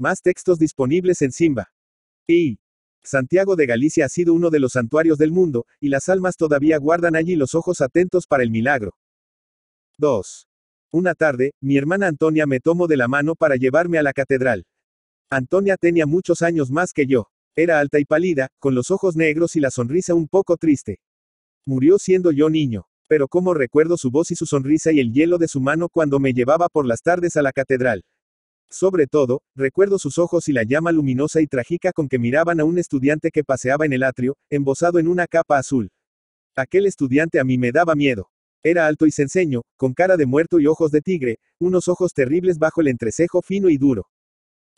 Más textos disponibles en Simba. Y. Santiago de Galicia ha sido uno de los santuarios del mundo, y las almas todavía guardan allí los ojos atentos para el milagro. 2. Una tarde, mi hermana Antonia me tomó de la mano para llevarme a la catedral. Antonia tenía muchos años más que yo. Era alta y pálida, con los ojos negros y la sonrisa un poco triste. Murió siendo yo niño, pero como recuerdo su voz y su sonrisa y el hielo de su mano cuando me llevaba por las tardes a la catedral. Sobre todo, recuerdo sus ojos y la llama luminosa y trágica con que miraban a un estudiante que paseaba en el atrio, embozado en una capa azul. Aquel estudiante a mí me daba miedo. Era alto y cenceño, con cara de muerto y ojos de tigre, unos ojos terribles bajo el entrecejo fino y duro.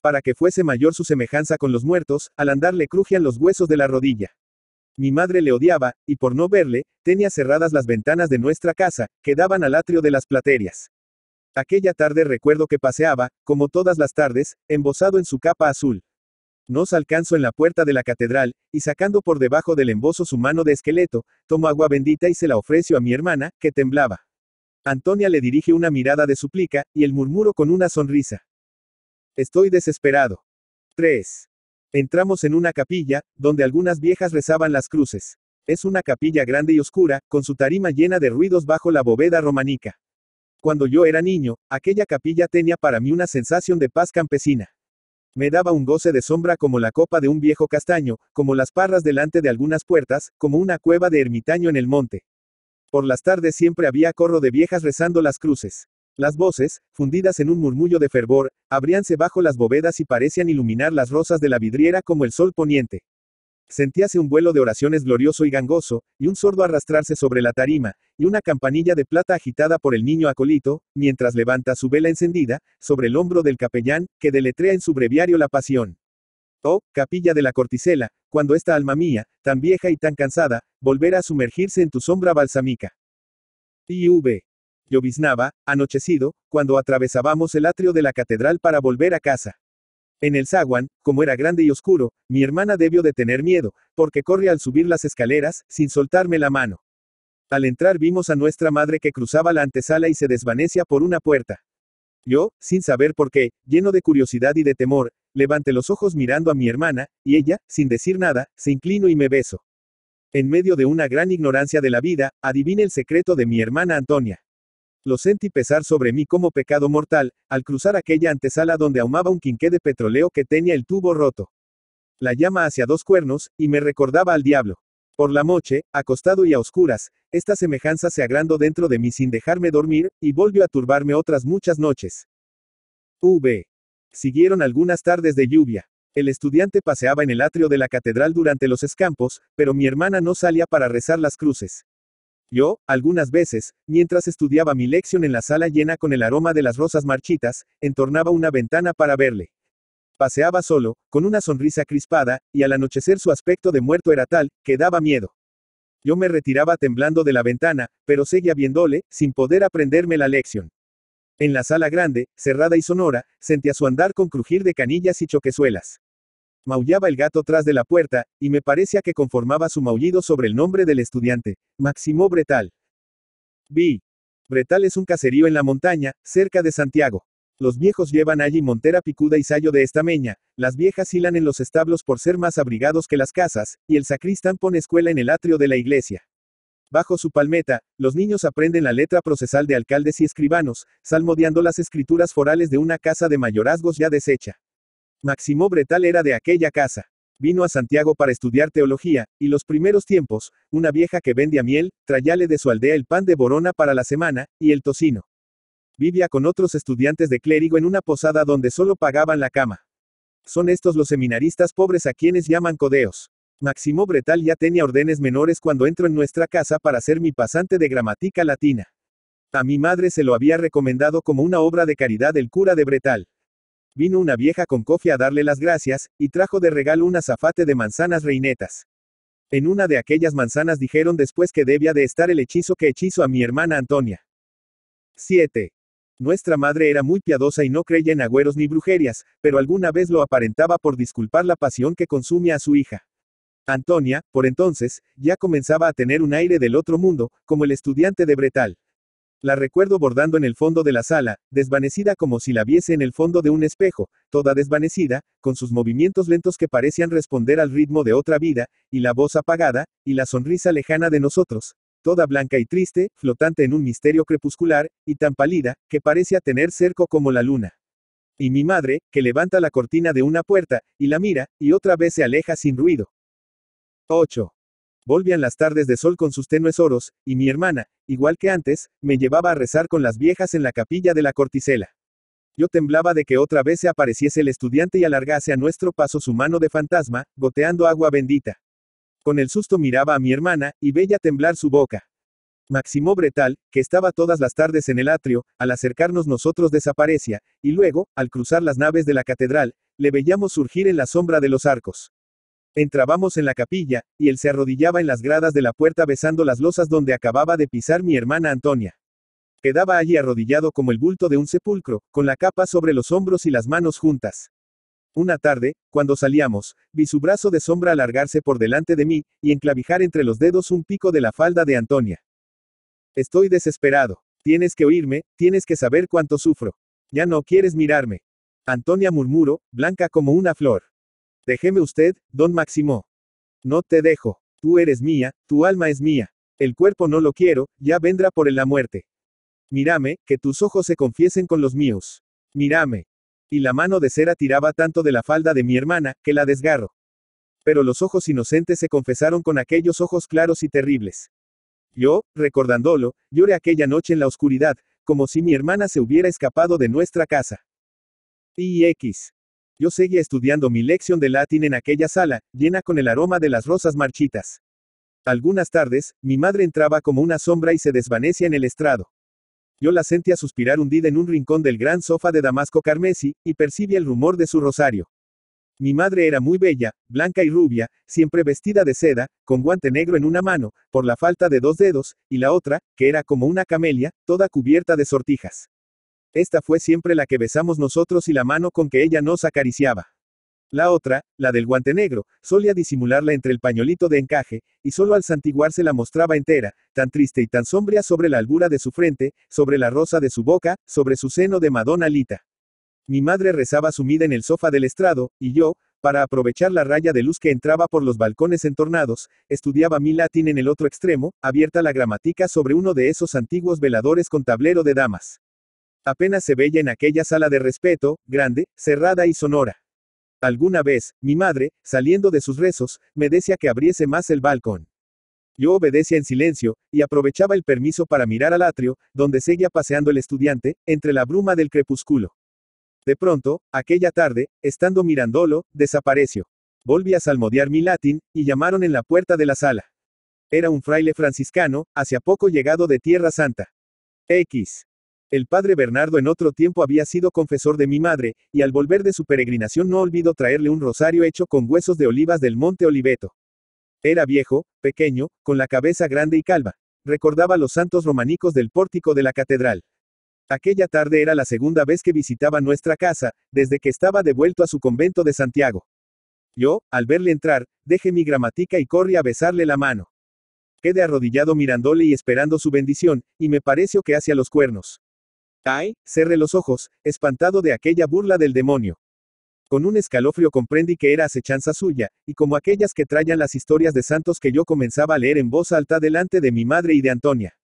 Para que fuese mayor su semejanza con los muertos, al andar le crujían los huesos de la rodilla. Mi madre le odiaba, y por no verle, tenía cerradas las ventanas de nuestra casa, que daban al atrio de las platerias. Aquella tarde recuerdo que paseaba, como todas las tardes, embozado en su capa azul. Nos alcanzó en la puerta de la catedral, y sacando por debajo del embozo su mano de esqueleto, tomo agua bendita y se la ofreció a mi hermana, que temblaba. Antonia le dirige una mirada de súplica, y el murmuro con una sonrisa. Estoy desesperado. 3. Entramos en una capilla, donde algunas viejas rezaban las cruces. Es una capilla grande y oscura, con su tarima llena de ruidos bajo la bóveda románica. Cuando yo era niño, aquella capilla tenía para mí una sensación de paz campesina. Me daba un goce de sombra como la copa de un viejo castaño, como las parras delante de algunas puertas, como una cueva de ermitaño en el monte. Por las tardes siempre había corro de viejas rezando las cruces. Las voces, fundidas en un murmullo de fervor, abríanse bajo las bóvedas y parecían iluminar las rosas de la vidriera como el sol poniente. Sentíase un vuelo de oraciones glorioso y gangoso, y un sordo arrastrarse sobre la tarima, y una campanilla de plata agitada por el niño acolito, mientras levanta su vela encendida, sobre el hombro del capellán, que deletrea en su breviario la pasión. Oh, capilla de la corticela, cuando esta alma mía, tan vieja y tan cansada, volverá a sumergirse en tu sombra balsámica. IV. Lloviznaba, anochecido, cuando atravesábamos el atrio de la catedral para volver a casa. En el zaguán, como era grande y oscuro, mi hermana debió de tener miedo, porque corre al subir las escaleras, sin soltarme la mano. Al entrar vimos a nuestra madre que cruzaba la antesala y se desvanecía por una puerta. Yo, sin saber por qué, lleno de curiosidad y de temor, levanté los ojos mirando a mi hermana, y ella, sin decir nada, se inclino y me beso. En medio de una gran ignorancia de la vida, adivine el secreto de mi hermana Antonia. Lo sentí pesar sobre mí como pecado mortal, al cruzar aquella antesala donde ahumaba un quinqué de petroleo que tenía el tubo roto. La llama hacia dos cuernos, y me recordaba al diablo. Por la noche, acostado y a oscuras, esta semejanza se agrandó dentro de mí sin dejarme dormir, y volvió a turbarme otras muchas noches. V. Siguieron algunas tardes de lluvia. El estudiante paseaba en el atrio de la catedral durante los escampos, pero mi hermana no salía para rezar las cruces. Yo, algunas veces, mientras estudiaba mi lección en la sala llena con el aroma de las rosas marchitas, entornaba una ventana para verle. Paseaba solo, con una sonrisa crispada, y al anochecer su aspecto de muerto era tal, que daba miedo. Yo me retiraba temblando de la ventana, pero seguía viéndole, sin poder aprenderme la lección. En la sala grande, cerrada y sonora, sentía su andar con crujir de canillas y choquezuelas. Maullaba el gato tras de la puerta, y me parecía que conformaba su maullido sobre el nombre del estudiante, Máximo Bretal. Vi. Bretal es un caserío en la montaña, cerca de Santiago. Los viejos llevan allí montera picuda y sayo de estameña, las viejas hilan en los establos por ser más abrigados que las casas, y el sacristán pone escuela en el atrio de la iglesia. Bajo su palmeta, los niños aprenden la letra procesal de alcaldes y escribanos, salmodiando las escrituras forales de una casa de mayorazgos ya deshecha. Máximo Bretal era de aquella casa. Vino a Santiago para estudiar teología, y los primeros tiempos, una vieja que vendía miel, trayale de su aldea el pan de borona para la semana, y el tocino. Vivía con otros estudiantes de clérigo en una posada donde solo pagaban la cama. Son estos los seminaristas pobres a quienes llaman codeos. Máximo Bretal ya tenía órdenes menores cuando entro en nuestra casa para ser mi pasante de gramática latina. A mi madre se lo había recomendado como una obra de caridad el cura de Bretal. Vino una vieja con cofia a darle las gracias, y trajo de regalo un azafate de manzanas reinetas. En una de aquellas manzanas dijeron después que debía de estar el hechizo que hechizo a mi hermana Antonia. 7. Nuestra madre era muy piadosa y no creía en agüeros ni brujerías, pero alguna vez lo aparentaba por disculpar la pasión que consume a su hija. Antonia, por entonces, ya comenzaba a tener un aire del otro mundo, como el estudiante de Bretal. La recuerdo bordando en el fondo de la sala, desvanecida como si la viese en el fondo de un espejo, toda desvanecida, con sus movimientos lentos que parecían responder al ritmo de otra vida, y la voz apagada, y la sonrisa lejana de nosotros, toda blanca y triste, flotante en un misterio crepuscular, y tan pálida, que parece a tener cerco como la luna. Y mi madre, que levanta la cortina de una puerta, y la mira, y otra vez se aleja sin ruido. 8. Volvían las tardes de sol con sus tenues oros, y mi hermana, igual que antes, me llevaba a rezar con las viejas en la capilla de la corticela. Yo temblaba de que otra vez se apareciese el estudiante y alargase a nuestro paso su mano de fantasma, goteando agua bendita. Con el susto miraba a mi hermana, y veía temblar su boca. Máximo Bretal, que estaba todas las tardes en el atrio, al acercarnos nosotros desaparecía, y luego, al cruzar las naves de la catedral, le veíamos surgir en la sombra de los arcos. Entrábamos en la capilla, y él se arrodillaba en las gradas de la puerta besando las losas donde acababa de pisar mi hermana Antonia. Quedaba allí arrodillado como el bulto de un sepulcro, con la capa sobre los hombros y las manos juntas. Una tarde, cuando salíamos, vi su brazo de sombra alargarse por delante de mí, y enclavijar entre los dedos un pico de la falda de Antonia. Estoy desesperado. Tienes que oírme, tienes que saber cuánto sufro. Ya no quieres mirarme. Antonia murmuró, blanca como una flor. Déjeme usted, don Máximo. No te dejo. Tú eres mía, tu alma es mía. El cuerpo no lo quiero, ya vendrá por él la muerte. Mírame, que tus ojos se confiesen con los míos. Mírame. Y la mano de cera tiraba tanto de la falda de mi hermana, que la desgarro. Pero los ojos inocentes se confesaron con aquellos ojos claros y terribles. Yo, recordándolo, lloré aquella noche en la oscuridad, como si mi hermana se hubiera escapado de nuestra casa. Y X. Yo seguía estudiando mi lección de latín en aquella sala, llena con el aroma de las rosas marchitas. Algunas tardes, mi madre entraba como una sombra y se desvanecía en el estrado. Yo la sentía suspirar hundida en un rincón del gran sofá de damasco carmesí, y percibía el rumor de su rosario. Mi madre era muy bella, blanca y rubia, siempre vestida de seda, con guante negro en una mano, por la falta de dos dedos, y la otra, que era como una camelia, toda cubierta de sortijas. Esta fue siempre la que besamos nosotros y la mano con que ella nos acariciaba. La otra, la del guante negro, solía disimularla entre el pañolito de encaje, y solo al santiguarse la mostraba entera, tan triste y tan sombria sobre la albura de su frente, sobre la rosa de su boca, sobre su seno de Madonna Lita. Mi madre rezaba sumida en el sofá del estrado, y yo, para aprovechar la raya de luz que entraba por los balcones entornados, estudiaba mi latín en el otro extremo, abierta la gramática sobre uno de esos antiguos veladores con tablero de damas. Apenas se veía en aquella sala de respeto, grande, cerrada y sonora. Alguna vez, mi madre, saliendo de sus rezos, me decía que abriese más el balcón. Yo obedecía en silencio, y aprovechaba el permiso para mirar al atrio, donde seguía paseando el estudiante, entre la bruma del crepúsculo. De pronto, aquella tarde, estando mirándolo, desapareció. Volví a salmodiar mi latín, y llamaron en la puerta de la sala. Era un fraile franciscano, hacia poco llegado de Tierra Santa. X. El padre Bernardo en otro tiempo había sido confesor de mi madre, y al volver de su peregrinación no olvido traerle un rosario hecho con huesos de olivas del monte Oliveto. Era viejo, pequeño, con la cabeza grande y calva. Recordaba los santos romanicos del pórtico de la catedral. Aquella tarde era la segunda vez que visitaba nuestra casa, desde que estaba devuelto a su convento de Santiago. Yo, al verle entrar, dejé mi gramática y corrí a besarle la mano. Quedé arrodillado mirándole y esperando su bendición, y me pareció que hacia los cuernos. Ay, cerré los ojos, espantado de aquella burla del demonio. Con un escalofrío comprendí que era acechanza suya, y como aquellas que traían las historias de santos que yo comenzaba a leer en voz alta delante de mi madre y de Antonia.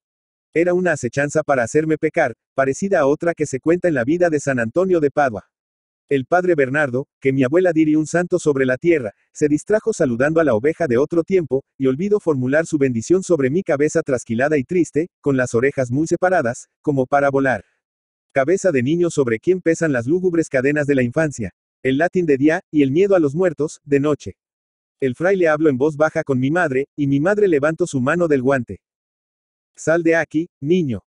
Era una acechanza para hacerme pecar, parecida a otra que se cuenta en la vida de San Antonio de Padua. El padre Bernardo, que mi abuela diría un santo sobre la tierra, se distrajo saludando a la oveja de otro tiempo, y olvidó formular su bendición sobre mi cabeza trasquilada y triste, con las orejas muy separadas, como para volar cabeza de niño sobre quien pesan las lúgubres cadenas de la infancia, el latín de día, y el miedo a los muertos, de noche. El fraile habló en voz baja con mi madre, y mi madre levantó su mano del guante. Sal de aquí, niño.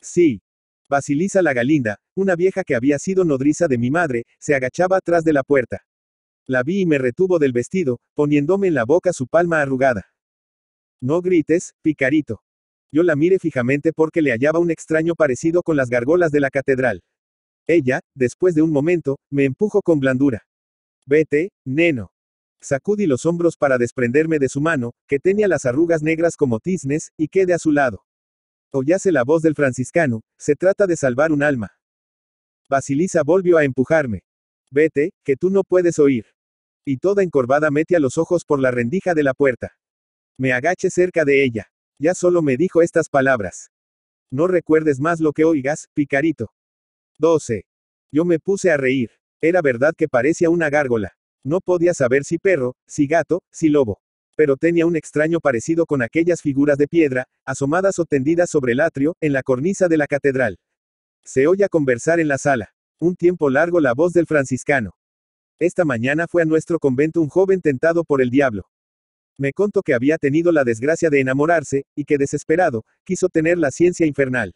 Sí. Basilisa la Galinda, una vieja que había sido nodriza de mi madre, se agachaba atrás de la puerta. La vi y me retuvo del vestido, poniéndome en la boca su palma arrugada. No grites, picarito. Yo la miré fijamente porque le hallaba un extraño parecido con las gargolas de la catedral. Ella, después de un momento, me empujó con blandura. Vete, neno. Sacudí los hombros para desprenderme de su mano, que tenía las arrugas negras como tiznes, y quedé a su lado. Oyase la voz del franciscano, se trata de salvar un alma. Basilisa volvió a empujarme. Vete, que tú no puedes oír. Y toda encorvada metía los ojos por la rendija de la puerta. Me agaché cerca de ella. Ya solo me dijo estas palabras. No recuerdes más lo que oigas, picarito. 12. Yo me puse a reír. Era verdad que parecía una gárgola. No podía saber si perro, si gato, si lobo. Pero tenía un extraño parecido con aquellas figuras de piedra, asomadas o tendidas sobre el atrio, en la cornisa de la catedral. Se oía conversar en la sala. Un tiempo largo la voz del franciscano. Esta mañana fue a nuestro convento un joven tentado por el diablo. Me contó que había tenido la desgracia de enamorarse, y que desesperado, quiso tener la ciencia infernal.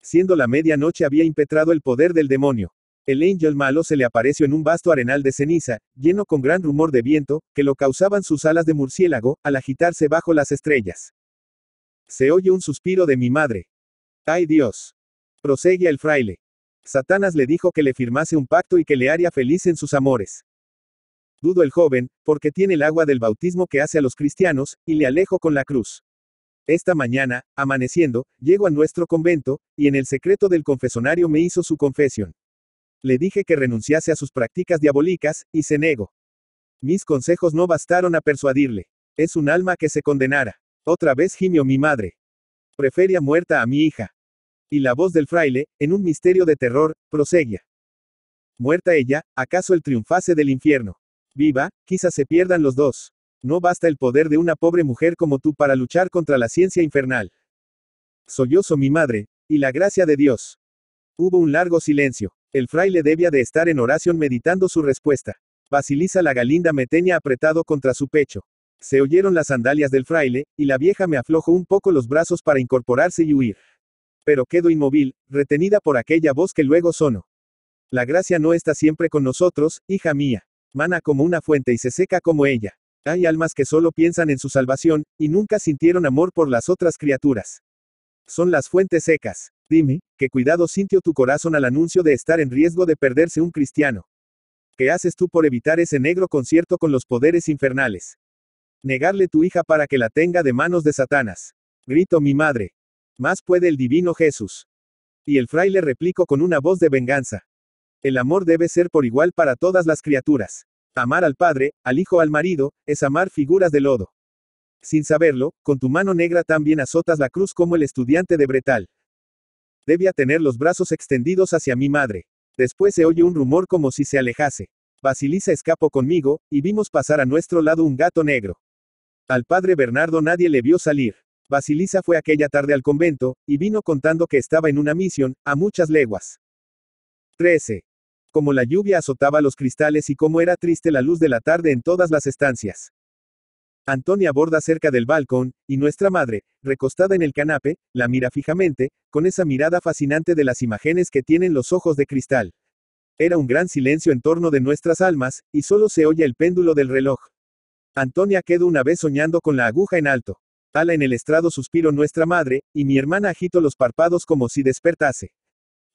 Siendo la medianoche había impetrado el poder del demonio. El ángel malo se le apareció en un vasto arenal de ceniza, lleno con gran rumor de viento, que lo causaban sus alas de murciélago, al agitarse bajo las estrellas. Se oye un suspiro de mi madre. ¡Ay Dios! Proseguía el fraile. Satanás le dijo que le firmase un pacto y que le haría feliz en sus amores. Dudo el joven, porque tiene el agua del bautismo que hace a los cristianos, y le alejo con la cruz. Esta mañana, amaneciendo, llego a nuestro convento, y en el secreto del confesonario me hizo su confesión. Le dije que renunciase a sus prácticas diabólicas, y se negó. Mis consejos no bastaron a persuadirle. Es un alma que se condenara. Otra vez gimió mi madre. Prefería muerta a mi hija. Y la voz del fraile, en un misterio de terror, proseguía. Muerta ella, acaso el triunfase del infierno viva, quizás se pierdan los dos. No basta el poder de una pobre mujer como tú para luchar contra la ciencia infernal. Sollozo mi madre, y la gracia de Dios. Hubo un largo silencio. El fraile debía de estar en oración meditando su respuesta. Basilisa la galinda me tenía apretado contra su pecho. Se oyeron las sandalias del fraile, y la vieja me aflojó un poco los brazos para incorporarse y huir. Pero quedo inmóvil, retenida por aquella voz que luego sonó. La gracia no está siempre con nosotros, hija mía. Mana como una fuente y se seca como ella. Hay almas que solo piensan en su salvación, y nunca sintieron amor por las otras criaturas. Son las fuentes secas. Dime, qué cuidado sintió tu corazón al anuncio de estar en riesgo de perderse un cristiano. ¿Qué haces tú por evitar ese negro concierto con los poderes infernales? Negarle tu hija para que la tenga de manos de Satanás. Grito mi madre. Más puede el divino Jesús. Y el fraile replicó con una voz de venganza. El amor debe ser por igual para todas las criaturas. Amar al padre, al hijo, al marido, es amar figuras de lodo. Sin saberlo, con tu mano negra también azotas la cruz como el estudiante de Bretal. Debía tener los brazos extendidos hacia mi madre. Después se oye un rumor como si se alejase. Basilisa escapó conmigo, y vimos pasar a nuestro lado un gato negro. Al padre Bernardo nadie le vio salir. Basilisa fue aquella tarde al convento, y vino contando que estaba en una misión, a muchas leguas. 13. Como la lluvia azotaba los cristales y cómo era triste la luz de la tarde en todas las estancias. Antonia borda cerca del balcón, y nuestra madre, recostada en el canape, la mira fijamente, con esa mirada fascinante de las imágenes que tienen los ojos de cristal. Era un gran silencio en torno de nuestras almas, y solo se oye el péndulo del reloj. Antonia quedó una vez soñando con la aguja en alto. Ala en el estrado suspiro nuestra madre, y mi hermana agito los párpados como si despertase.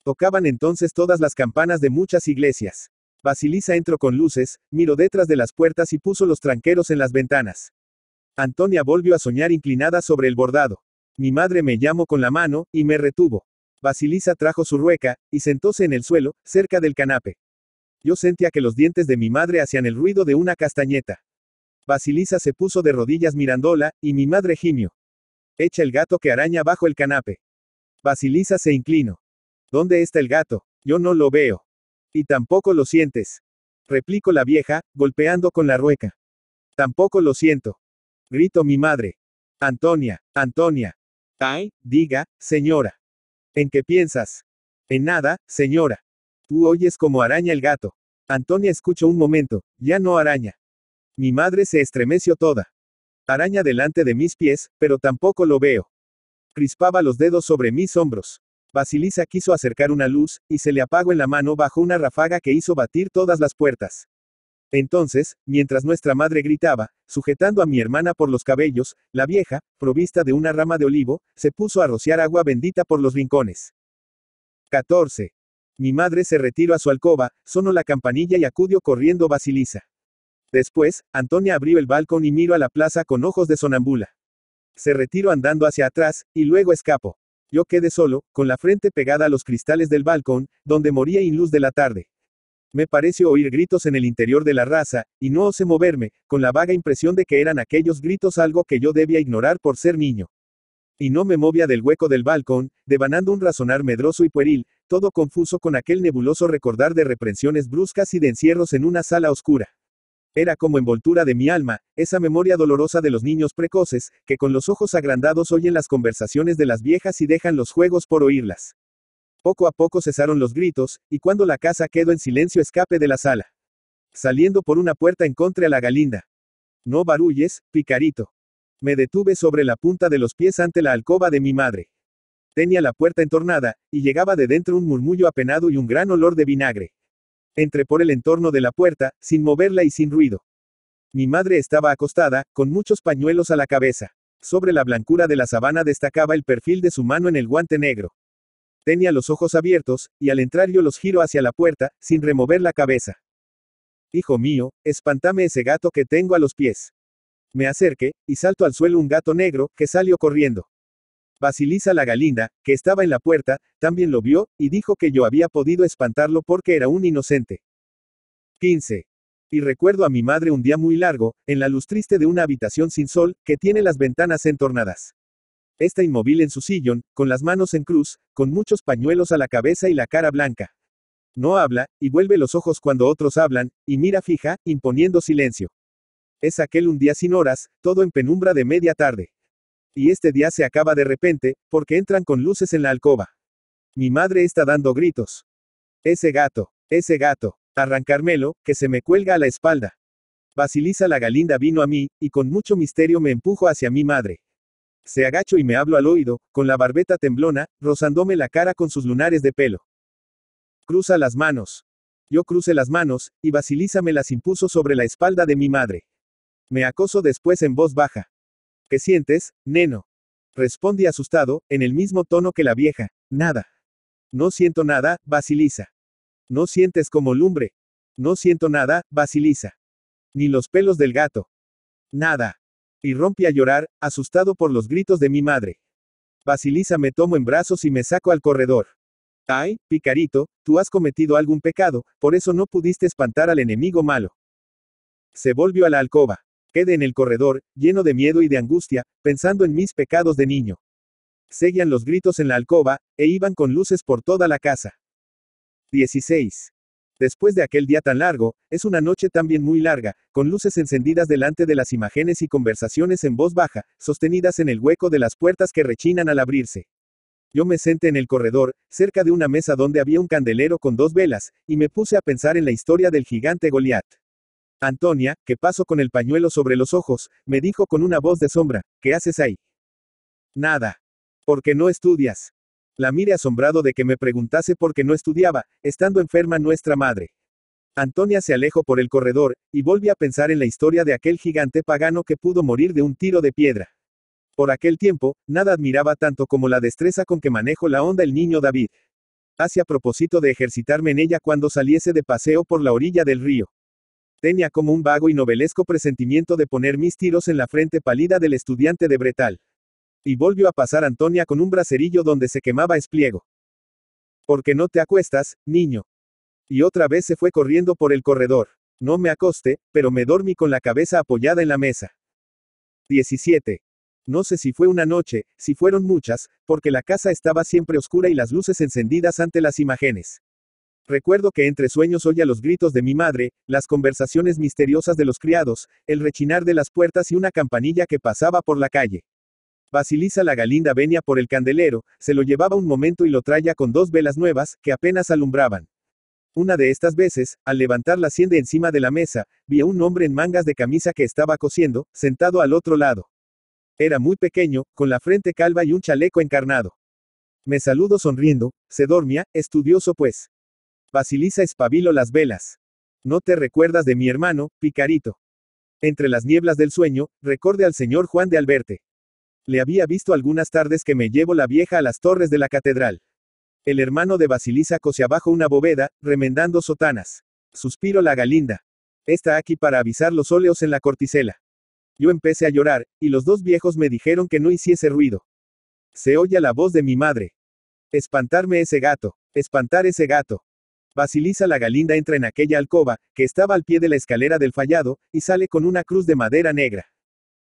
Tocaban entonces todas las campanas de muchas iglesias. Basilisa entró con luces, miró detrás de las puertas y puso los tranqueros en las ventanas. Antonia volvió a soñar inclinada sobre el bordado. Mi madre me llamó con la mano, y me retuvo. Basilisa trajo su rueca, y sentóse en el suelo, cerca del canape. Yo sentía que los dientes de mi madre hacían el ruido de una castañeta. Basilisa se puso de rodillas mirándola, y mi madre gimió. Echa el gato que araña bajo el canape. Basilisa se inclinó. ¿Dónde está el gato? Yo no lo veo. Y tampoco lo sientes. Replico la vieja, golpeando con la rueca. Tampoco lo siento. Grito mi madre. Antonia, Antonia. Ay, diga, señora. ¿En qué piensas? En nada, señora. Tú oyes como araña el gato. Antonia escucha un momento, ya no araña. Mi madre se estremeció toda. Araña delante de mis pies, pero tampoco lo veo. Crispaba los dedos sobre mis hombros. Basilisa quiso acercar una luz, y se le apagó en la mano bajo una ráfaga que hizo batir todas las puertas. Entonces, mientras nuestra madre gritaba, sujetando a mi hermana por los cabellos, la vieja, provista de una rama de olivo, se puso a rociar agua bendita por los rincones. 14. Mi madre se retiró a su alcoba, sonó la campanilla y acudió corriendo Basilisa. Después, Antonia abrió el balcón y miró a la plaza con ojos de sonambula. Se retiró andando hacia atrás, y luego escapó. Yo quedé solo, con la frente pegada a los cristales del balcón, donde moría in luz de la tarde. Me pareció oír gritos en el interior de la raza, y no osé moverme, con la vaga impresión de que eran aquellos gritos algo que yo debía ignorar por ser niño. Y no me movía del hueco del balcón, devanando un razonar medroso y pueril, todo confuso con aquel nebuloso recordar de reprensiones bruscas y de encierros en una sala oscura. Era como envoltura de mi alma, esa memoria dolorosa de los niños precoces, que con los ojos agrandados oyen las conversaciones de las viejas y dejan los juegos por oírlas. Poco a poco cesaron los gritos, y cuando la casa quedó en silencio escape de la sala. Saliendo por una puerta encontré a la galinda. No barulles, picarito. Me detuve sobre la punta de los pies ante la alcoba de mi madre. Tenía la puerta entornada, y llegaba de dentro un murmullo apenado y un gran olor de vinagre. Entré por el entorno de la puerta, sin moverla y sin ruido. Mi madre estaba acostada, con muchos pañuelos a la cabeza. Sobre la blancura de la sabana destacaba el perfil de su mano en el guante negro. Tenía los ojos abiertos, y al entrar yo los giro hacia la puerta, sin remover la cabeza. Hijo mío, espantame ese gato que tengo a los pies. Me acerqué, y salto al suelo un gato negro, que salió corriendo. Basilisa la Galinda, que estaba en la puerta, también lo vio, y dijo que yo había podido espantarlo porque era un inocente. 15. Y recuerdo a mi madre un día muy largo, en la luz triste de una habitación sin sol, que tiene las ventanas entornadas. Está inmóvil en su sillón, con las manos en cruz, con muchos pañuelos a la cabeza y la cara blanca. No habla, y vuelve los ojos cuando otros hablan, y mira fija, imponiendo silencio. Es aquel un día sin horas, todo en penumbra de media tarde y este día se acaba de repente, porque entran con luces en la alcoba. Mi madre está dando gritos. Ese gato, ese gato, arrancármelo, que se me cuelga a la espalda. Basilisa la Galinda vino a mí, y con mucho misterio me empujo hacia mi madre. Se agacho y me hablo al oído, con la barbeta temblona, rozándome la cara con sus lunares de pelo. Cruza las manos. Yo crucé las manos, y Basilisa me las impuso sobre la espalda de mi madre. Me acoso después en voz baja. ¿Qué sientes, neno? Responde asustado, en el mismo tono que la vieja. Nada. No siento nada, Basilisa. No sientes como lumbre. No siento nada, Basilisa. Ni los pelos del gato. Nada. Y rompe a llorar, asustado por los gritos de mi madre. Basilisa me tomo en brazos y me saco al corredor. Ay, picarito, tú has cometido algún pecado, por eso no pudiste espantar al enemigo malo. Se volvió a la alcoba. Quedé en el corredor, lleno de miedo y de angustia, pensando en mis pecados de niño. Seguían los gritos en la alcoba, e iban con luces por toda la casa. 16. Después de aquel día tan largo, es una noche también muy larga, con luces encendidas delante de las imágenes y conversaciones en voz baja, sostenidas en el hueco de las puertas que rechinan al abrirse. Yo me senté en el corredor, cerca de una mesa donde había un candelero con dos velas, y me puse a pensar en la historia del gigante Goliat. Antonia, que pasó con el pañuelo sobre los ojos, me dijo con una voz de sombra, ¿qué haces ahí? Nada. Porque no estudias. La mire asombrado de que me preguntase por qué no estudiaba, estando enferma nuestra madre. Antonia se alejó por el corredor, y volví a pensar en la historia de aquel gigante pagano que pudo morir de un tiro de piedra. Por aquel tiempo, nada admiraba tanto como la destreza con que manejo la onda el niño David. Hacia propósito de ejercitarme en ella cuando saliese de paseo por la orilla del río. Tenía como un vago y novelesco presentimiento de poner mis tiros en la frente pálida del estudiante de Bretal. Y volvió a pasar Antonia con un bracerillo donde se quemaba espliego. Porque no te acuestas, niño? Y otra vez se fue corriendo por el corredor. No me acosté, pero me dormí con la cabeza apoyada en la mesa. 17. No sé si fue una noche, si fueron muchas, porque la casa estaba siempre oscura y las luces encendidas ante las imágenes. Recuerdo que entre sueños oía los gritos de mi madre, las conversaciones misteriosas de los criados, el rechinar de las puertas y una campanilla que pasaba por la calle. Basilisa la Galinda venía por el candelero, se lo llevaba un momento y lo traía con dos velas nuevas, que apenas alumbraban. Una de estas veces, al levantar la sienda encima de la mesa, vi a un hombre en mangas de camisa que estaba cosiendo, sentado al otro lado. Era muy pequeño, con la frente calva y un chaleco encarnado. Me saludo sonriendo, se dormía, estudioso pues. Basilisa espabiló las velas. No te recuerdas de mi hermano, picarito. Entre las nieblas del sueño, recordé al señor Juan de Alberte. Le había visto algunas tardes que me llevo la vieja a las torres de la catedral. El hermano de Basilisa cose abajo una bóveda, remendando sotanas. Suspiro la galinda. Está aquí para avisar los óleos en la corticela. Yo empecé a llorar, y los dos viejos me dijeron que no hiciese ruido. Se oye la voz de mi madre. Espantarme ese gato, espantar ese gato. Basilisa la Galinda entra en aquella alcoba, que estaba al pie de la escalera del fallado, y sale con una cruz de madera negra.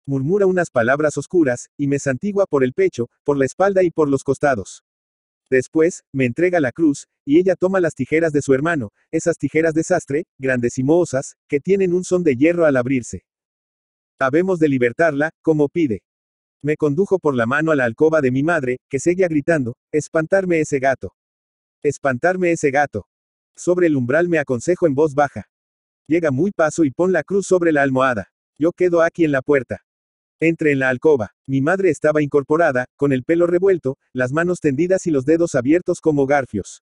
Murmura unas palabras oscuras, y me santigua por el pecho, por la espalda y por los costados. Después, me entrega la cruz, y ella toma las tijeras de su hermano, esas tijeras de sastre, grandes y que tienen un son de hierro al abrirse. Habemos de libertarla, como pide. Me condujo por la mano a la alcoba de mi madre, que seguía gritando, espantarme ese gato. Espantarme ese gato. Sobre el umbral me aconsejo en voz baja. Llega muy paso y pon la cruz sobre la almohada. Yo quedo aquí en la puerta. Entré en la alcoba. Mi madre estaba incorporada, con el pelo revuelto, las manos tendidas y los dedos abiertos como garfios.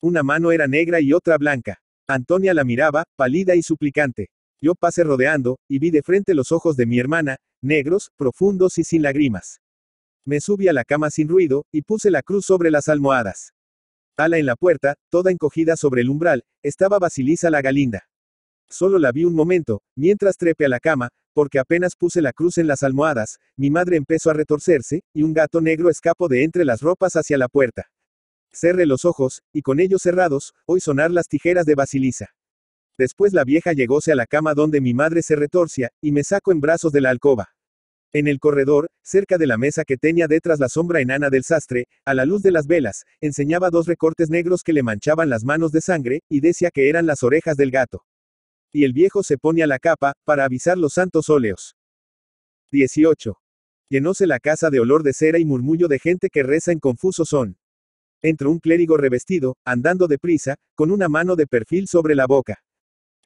Una mano era negra y otra blanca. Antonia la miraba, pálida y suplicante. Yo pasé rodeando, y vi de frente los ojos de mi hermana, negros, profundos y sin lágrimas. Me subí a la cama sin ruido, y puse la cruz sobre las almohadas. Ala en la puerta, toda encogida sobre el umbral, estaba Basilisa la Galinda. Solo la vi un momento, mientras trepe a la cama, porque apenas puse la cruz en las almohadas, mi madre empezó a retorcerse, y un gato negro escapó de entre las ropas hacia la puerta. Cerré los ojos, y con ellos cerrados, oí sonar las tijeras de Basilisa. Después la vieja llegóse a la cama donde mi madre se retorcia, y me sacó en brazos de la alcoba. En el corredor, cerca de la mesa que tenía detrás la sombra enana del sastre, a la luz de las velas, enseñaba dos recortes negros que le manchaban las manos de sangre, y decía que eran las orejas del gato. Y el viejo se pone a la capa, para avisar los santos óleos. 18. Llenóse la casa de olor de cera y murmullo de gente que reza en confuso son. Entró un clérigo revestido, andando de prisa, con una mano de perfil sobre la boca.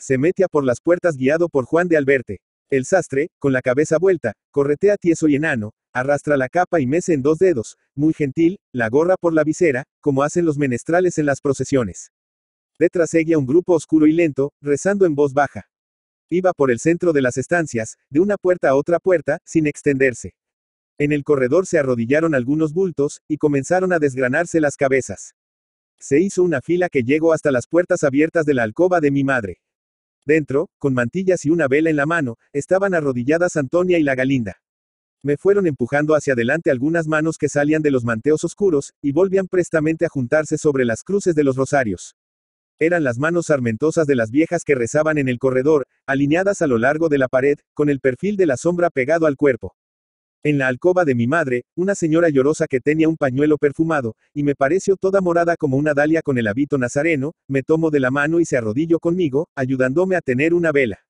Se mete a por las puertas guiado por Juan de Alberte. El sastre, con la cabeza vuelta, corretea tieso y enano, arrastra la capa y mece en dos dedos, muy gentil, la gorra por la visera, como hacen los menestrales en las procesiones. Detrás seguía un grupo oscuro y lento, rezando en voz baja. Iba por el centro de las estancias, de una puerta a otra puerta, sin extenderse. En el corredor se arrodillaron algunos bultos, y comenzaron a desgranarse las cabezas. Se hizo una fila que llegó hasta las puertas abiertas de la alcoba de mi madre. Dentro, con mantillas y una vela en la mano, estaban arrodilladas Antonia y la Galinda. Me fueron empujando hacia adelante algunas manos que salían de los manteos oscuros, y volvían prestamente a juntarse sobre las cruces de los rosarios. Eran las manos armentosas de las viejas que rezaban en el corredor, alineadas a lo largo de la pared, con el perfil de la sombra pegado al cuerpo. En la alcoba de mi madre, una señora llorosa que tenía un pañuelo perfumado, y me pareció toda morada como una dalia con el hábito nazareno, me tomó de la mano y se arrodilló conmigo, ayudándome a tener una vela.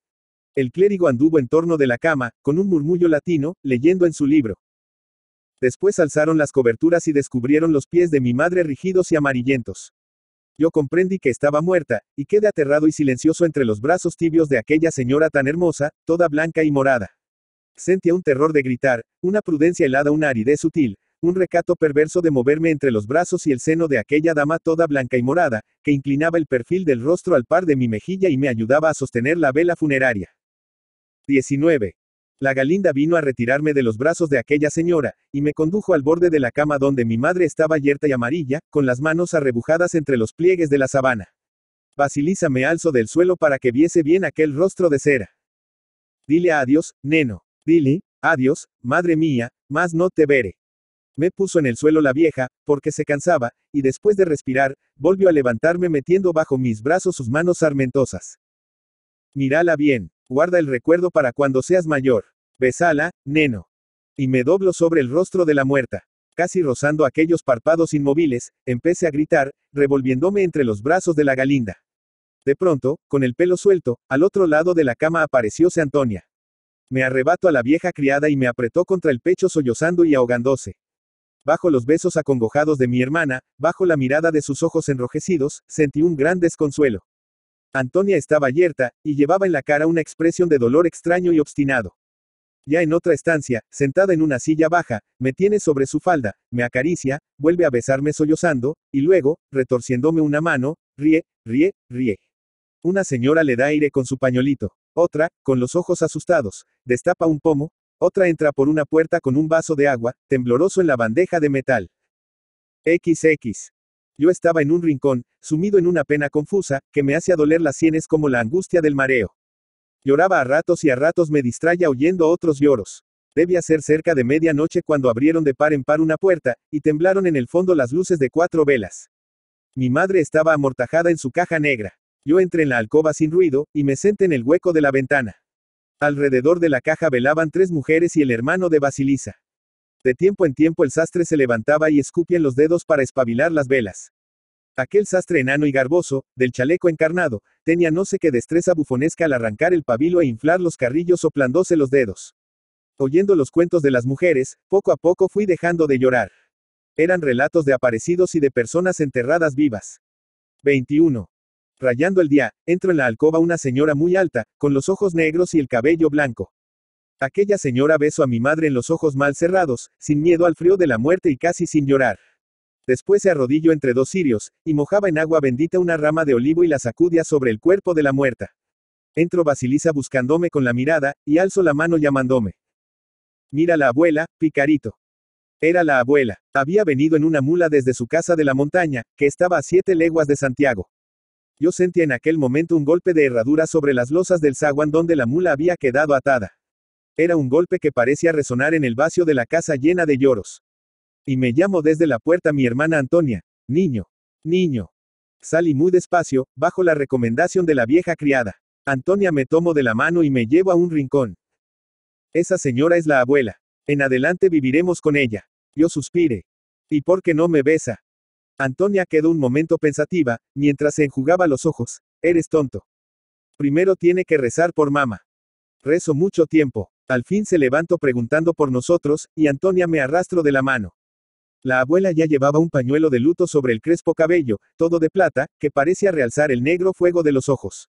El clérigo anduvo en torno de la cama, con un murmullo latino, leyendo en su libro. Después alzaron las coberturas y descubrieron los pies de mi madre rígidos y amarillentos. Yo comprendí que estaba muerta, y quedé aterrado y silencioso entre los brazos tibios de aquella señora tan hermosa, toda blanca y morada. Sentía un terror de gritar, una prudencia helada, una aridez sutil, un recato perverso de moverme entre los brazos y el seno de aquella dama toda blanca y morada, que inclinaba el perfil del rostro al par de mi mejilla y me ayudaba a sostener la vela funeraria. 19. La Galinda vino a retirarme de los brazos de aquella señora, y me condujo al borde de la cama donde mi madre estaba yerta y amarilla, con las manos arrebujadas entre los pliegues de la sabana. Basilisa me alzo del suelo para que viese bien aquel rostro de cera. Dile adiós, neno. Dili, adiós, madre mía, más no te veré. Me puso en el suelo la vieja, porque se cansaba, y después de respirar, volvió a levantarme metiendo bajo mis brazos sus manos armentosas. Mírala bien, guarda el recuerdo para cuando seas mayor. Besala, neno. Y me doblo sobre el rostro de la muerta. Casi rozando aquellos párpados inmóviles, empecé a gritar, revolviéndome entre los brazos de la galinda. De pronto, con el pelo suelto, al otro lado de la cama aparecióse Antonia. Me arrebato a la vieja criada y me apretó contra el pecho sollozando y ahogándose. Bajo los besos acongojados de mi hermana, bajo la mirada de sus ojos enrojecidos, sentí un gran desconsuelo. Antonia estaba yerta, y llevaba en la cara una expresión de dolor extraño y obstinado. Ya en otra estancia, sentada en una silla baja, me tiene sobre su falda, me acaricia, vuelve a besarme sollozando, y luego, retorciéndome una mano, ríe, ríe, ríe. Una señora le da aire con su pañolito. Otra, con los ojos asustados, destapa un pomo, otra entra por una puerta con un vaso de agua, tembloroso en la bandeja de metal. XX. Yo estaba en un rincón, sumido en una pena confusa, que me hace doler las sienes como la angustia del mareo. Lloraba a ratos y a ratos me distraía oyendo otros lloros. Debía ser cerca de medianoche cuando abrieron de par en par una puerta, y temblaron en el fondo las luces de cuatro velas. Mi madre estaba amortajada en su caja negra. Yo entré en la alcoba sin ruido, y me senté en el hueco de la ventana. Alrededor de la caja velaban tres mujeres y el hermano de Basilisa. De tiempo en tiempo el sastre se levantaba y escupía en los dedos para espabilar las velas. Aquel sastre enano y garboso, del chaleco encarnado, tenía no sé qué destreza bufonesca al arrancar el pabilo e inflar los carrillos soplándose los dedos. Oyendo los cuentos de las mujeres, poco a poco fui dejando de llorar. Eran relatos de aparecidos y de personas enterradas vivas. 21. Rayando el día, entro en la alcoba una señora muy alta, con los ojos negros y el cabello blanco. Aquella señora besó a mi madre en los ojos mal cerrados, sin miedo al frío de la muerte y casi sin llorar. Después se arrodilló entre dos cirios, y mojaba en agua bendita una rama de olivo y la sacudía sobre el cuerpo de la muerta. Entro Basilisa buscándome con la mirada, y alzo la mano llamándome. Mira la abuela, picarito. Era la abuela. Había venido en una mula desde su casa de la montaña, que estaba a siete leguas de Santiago. Yo sentí en aquel momento un golpe de herradura sobre las losas del saguán donde la mula había quedado atada. Era un golpe que parecía resonar en el vacío de la casa llena de lloros. Y me llamo desde la puerta mi hermana Antonia. Niño. Niño. Salí muy despacio, bajo la recomendación de la vieja criada. Antonia me tomo de la mano y me llevo a un rincón. Esa señora es la abuela. En adelante viviremos con ella. Yo suspire. ¿Y por qué no me besa? Antonia quedó un momento pensativa, mientras se enjugaba los ojos. Eres tonto. Primero tiene que rezar por mamá. Rezo mucho tiempo. Al fin se levanto preguntando por nosotros, y Antonia me arrastro de la mano. La abuela ya llevaba un pañuelo de luto sobre el crespo cabello, todo de plata, que parecía realzar el negro fuego de los ojos.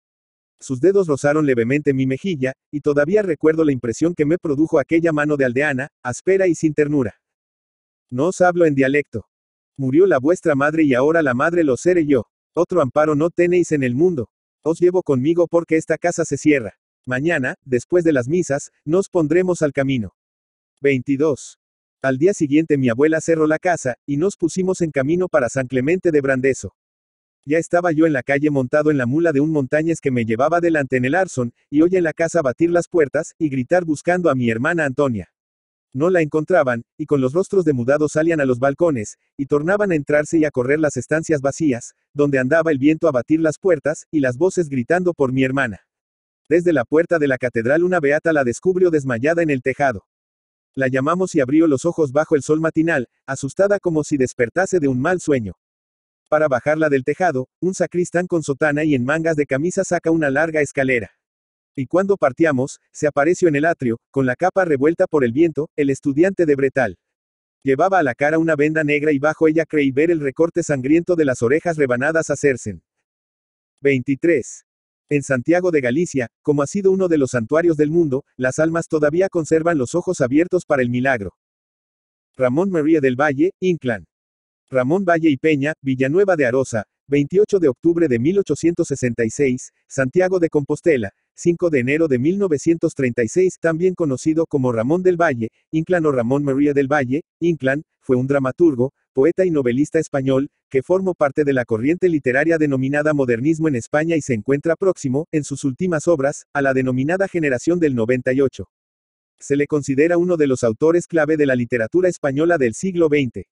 Sus dedos rozaron levemente mi mejilla, y todavía recuerdo la impresión que me produjo aquella mano de aldeana, áspera y sin ternura. No os hablo en dialecto. Murió la vuestra madre y ahora la madre lo seré yo. Otro amparo no tenéis en el mundo. Os llevo conmigo porque esta casa se cierra. Mañana, después de las misas, nos pondremos al camino. 22. Al día siguiente mi abuela cerró la casa, y nos pusimos en camino para San Clemente de Brandeso. Ya estaba yo en la calle montado en la mula de un montañés que me llevaba delante en el Arson, y oye en la casa batir las puertas, y gritar buscando a mi hermana Antonia no la encontraban, y con los rostros demudados salían a los balcones, y tornaban a entrarse y a correr las estancias vacías, donde andaba el viento a batir las puertas, y las voces gritando por mi hermana. Desde la puerta de la catedral una beata la descubrió desmayada en el tejado. La llamamos y abrió los ojos bajo el sol matinal, asustada como si despertase de un mal sueño. Para bajarla del tejado, un sacristán con sotana y en mangas de camisa saca una larga escalera y cuando partíamos, se apareció en el atrio, con la capa revuelta por el viento, el estudiante de Bretal. Llevaba a la cara una venda negra y bajo ella creí ver el recorte sangriento de las orejas rebanadas a Cersen. 23. En Santiago de Galicia, como ha sido uno de los santuarios del mundo, las almas todavía conservan los ojos abiertos para el milagro. Ramón María del Valle, Inclán. Ramón Valle y Peña, Villanueva de Arosa, 28 de octubre de 1866, Santiago de Compostela, 5 de enero de 1936, también conocido como Ramón del Valle, Inclán o Ramón María del Valle, Inclán, fue un dramaturgo, poeta y novelista español, que formó parte de la corriente literaria denominada modernismo en España y se encuentra próximo, en sus últimas obras, a la denominada generación del 98. Se le considera uno de los autores clave de la literatura española del siglo XX.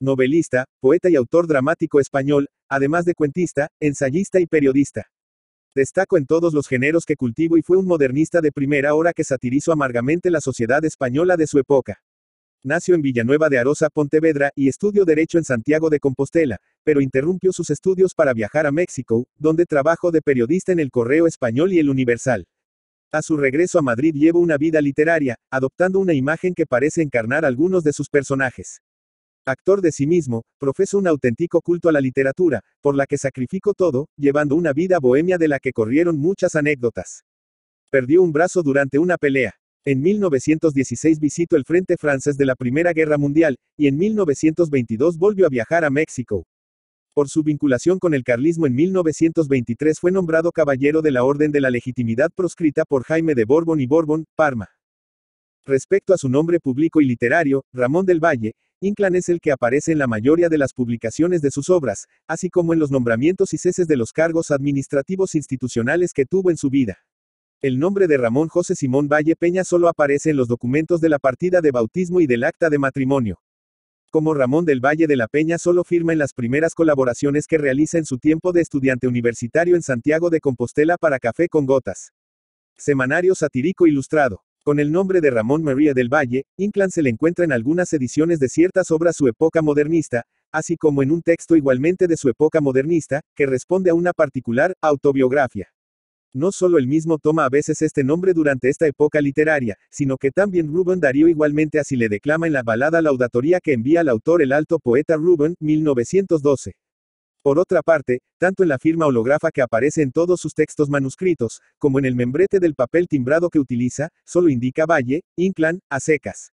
Novelista, poeta y autor dramático español, además de cuentista, ensayista y periodista. Destaco en todos los géneros que cultivo y fue un modernista de primera hora que satirizó amargamente la sociedad española de su época. Nació en Villanueva de Arosa, Pontevedra, y estudió Derecho en Santiago de Compostela, pero interrumpió sus estudios para viajar a México, donde trabajó de periodista en el Correo Español y el Universal. A su regreso a Madrid llevó una vida literaria, adoptando una imagen que parece encarnar algunos de sus personajes. Actor de sí mismo, profesó un auténtico culto a la literatura, por la que sacrificó todo, llevando una vida bohemia de la que corrieron muchas anécdotas. Perdió un brazo durante una pelea. En 1916 visitó el frente francés de la Primera Guerra Mundial, y en 1922 volvió a viajar a México. Por su vinculación con el carlismo en 1923 fue nombrado caballero de la Orden de la Legitimidad proscrita por Jaime de Borbón y Borbón, Parma. Respecto a su nombre público y literario, Ramón del Valle, Inclán es el que aparece en la mayoría de las publicaciones de sus obras, así como en los nombramientos y ceses de los cargos administrativos institucionales que tuvo en su vida. El nombre de Ramón José Simón Valle Peña solo aparece en los documentos de la partida de bautismo y del acta de matrimonio. Como Ramón del Valle de la Peña solo firma en las primeras colaboraciones que realiza en su tiempo de estudiante universitario en Santiago de Compostela para Café con Gotas. Semanario satírico ilustrado. Con el nombre de Ramón María del Valle, Inclán se le encuentra en algunas ediciones de ciertas obras su época modernista, así como en un texto igualmente de su época modernista, que responde a una particular autobiografía. No solo él mismo toma a veces este nombre durante esta época literaria, sino que también Rubén Darío igualmente así le declama en la balada laudatoria que envía al autor el alto poeta Rubén, 1912. Por otra parte, tanto en la firma holografa que aparece en todos sus textos manuscritos, como en el membrete del papel timbrado que utiliza, solo indica Valle, Inclán, a secas.